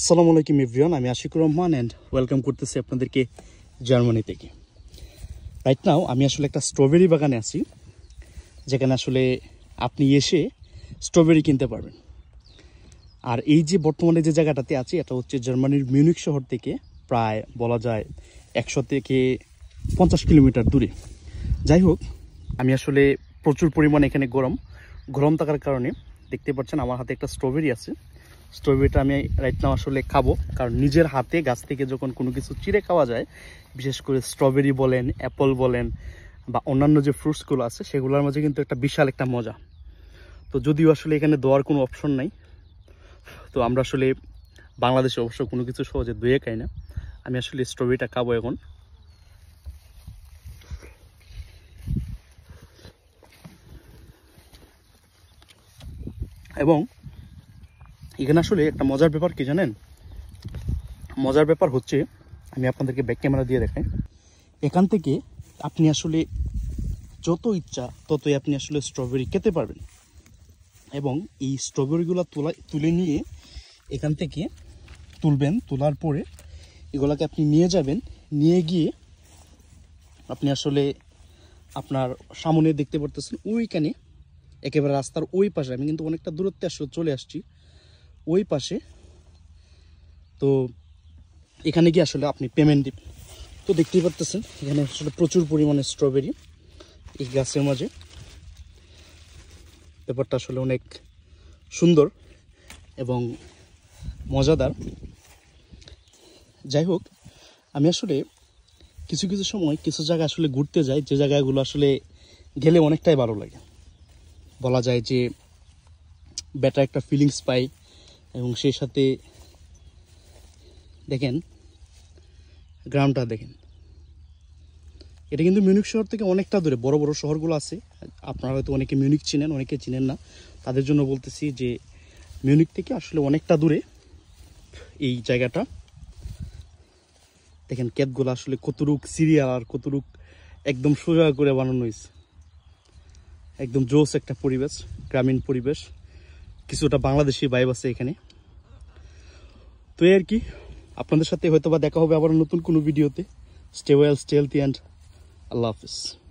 আসসালামু আলাইকুম ইভরিয়ান আমি আশিকুর রহমান অ্যান্ড ওয়েলকাম করতেছি আপনাদেরকে জার্মানি থেকে রাইট নাও আমি আসলে একটা স্ট্রবেরি বাগানে আছি যেখানে আসলে আপনি এসে স্ট্রবেরি কিনতে পারবেন আর এই যে বর্তমানে যে জায়গাটাতে আছি এটা হচ্ছে জার্মানির মিউনিক শহর থেকে প্রায় বলা যায় একশো থেকে পঞ্চাশ কিলোমিটার দূরে যাই হোক আমি আসলে প্রচুর পরিমাণে এখানে গরম গরম থাকার কারণে দেখতে পাচ্ছেন আমার হাতে একটা স্ট্রবেরি আছে স্ট্রবেরিটা আমি রাইট নাও আসলে খাবো কারণ নিজের হাতে গাছ থেকে যখন কোনো কিছু চিড়ে খাওয়া যায় বিশেষ করে স্ট্রবেরি বলেন অ্যাপল বলেন বা অন্যান্য যে ফ্রুটসগুলো আছে সেগুলোর মাঝে কিন্তু একটা বিশাল একটা মজা তো যদিও আসলে এখানে দেওয়ার কোনো অপশন নাই তো আমরা আসলে বাংলাদেশে অবশ্য কোনো কিছু সহজে ধুয়ে খাই না আমি আসলে স্ট্রবেরিটা খাবো এখন এবং এখানে আসলে একটা মজার ব্যাপার কি জানেন মজার ব্যাপার হচ্ছে আমি আপনাদেরকে ব্যাক ক্যামেরা দিয়ে দেখাই এখান থেকে আপনি আসলে যত ইচ্ছা ততই আপনি আসলে স্ট্রবেরি খেতে পারবেন এবং এই স্ট্রবেরিগুলো তোলা তুলে নিয়ে এখান থেকে তুলবেন তোলার পরে এগুলাকে আপনি নিয়ে যাবেন নিয়ে গিয়ে আপনি আসলে আপনার সামনে দেখতে পারতেছেন ওইখানে একেবারে রাস্তার ওই পাশে আমি কিন্তু অনেকটা দূরত্বে আসলে চলে আসছি ওই পাশে তো এখানে গিয়ে আসলে আপনি পেমেন্ট দিবেন তো দেখতেই পারতেছেন এখানে আসলে প্রচুর পরিমাণে স্ট্রবেরি এই গাছের মাঝে ব্যাপারটা আসলে অনেক সুন্দর এবং মজাদার যাই হোক আমি আসলে কিছু কিছু সময় কিছু জায়গা আসলে ঘুরতে যাই যে জায়গাগুলো আসলে গেলে অনেকটাই ভালো লাগে বলা যায় যে বেটার একটা ফিলিংস পাই এবং সেই সাথে দেখেন গ্রামটা দেখেন এটা কিন্তু মিউনিক শহর থেকে অনেকটা দূরে বড় বড় শহরগুলো আছে আপনারা হয়তো অনেকে মিউনিক চিনেন অনেকে চিনেন না তাদের জন্য বলতেছি যে মিউনিক থেকে আসলে অনেকটা দূরে এই জায়গাটা দেখেন ক্যাবগুলো আসলে কতটুক সিরিয়াল আর কতটুক একদম সোজা করে বানানো হয়েছে একদম জোস একটা পরিবেশ গ্রামীণ পরিবেশ কিছুটা বাংলাদেশি বাইব আছে এখানে তো এই আর কি আপনাদের সাথে হয়তো বা দেখা হবে আবার নতুন কোনো ভিডিওতে stay well stay healthy and আল্লাহ হাফিজ